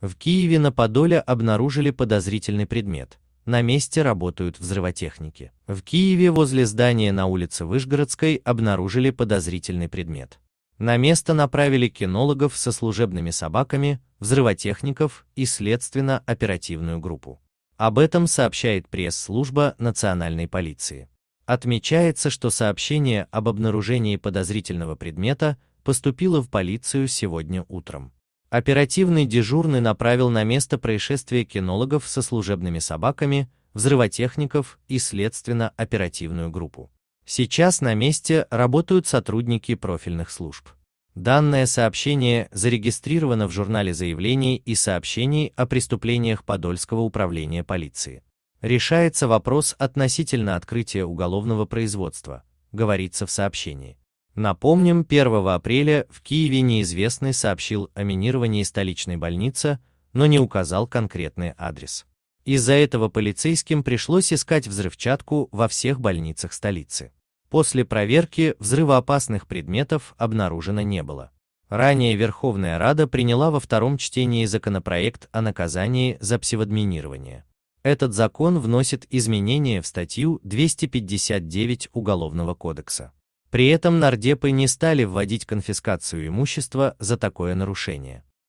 В Киеве на Подоле обнаружили подозрительный предмет. На месте работают взрывотехники. В Киеве возле здания на улице Вышгородской обнаружили подозрительный предмет. На место направили кинологов со служебными собаками, взрывотехников и следственно-оперативную группу. Об этом сообщает пресс-служба национальной полиции. Отмечается, что сообщение об обнаружении подозрительного предмета поступило в полицию сегодня утром. Оперативный дежурный направил на место происшествия кинологов со служебными собаками, взрывотехников и следственно-оперативную группу. Сейчас на месте работают сотрудники профильных служб. Данное сообщение зарегистрировано в журнале заявлений и сообщений о преступлениях Подольского управления полиции. Решается вопрос относительно открытия уголовного производства, говорится в сообщении. Напомним, 1 апреля в Киеве неизвестный сообщил о минировании столичной больницы, но не указал конкретный адрес. Из-за этого полицейским пришлось искать взрывчатку во всех больницах столицы. После проверки взрывоопасных предметов обнаружено не было. Ранее Верховная Рада приняла во втором чтении законопроект о наказании за псевдоминирование. Этот закон вносит изменения в статью 259 Уголовного кодекса. При этом нардепы не стали вводить конфискацию имущества за такое нарушение.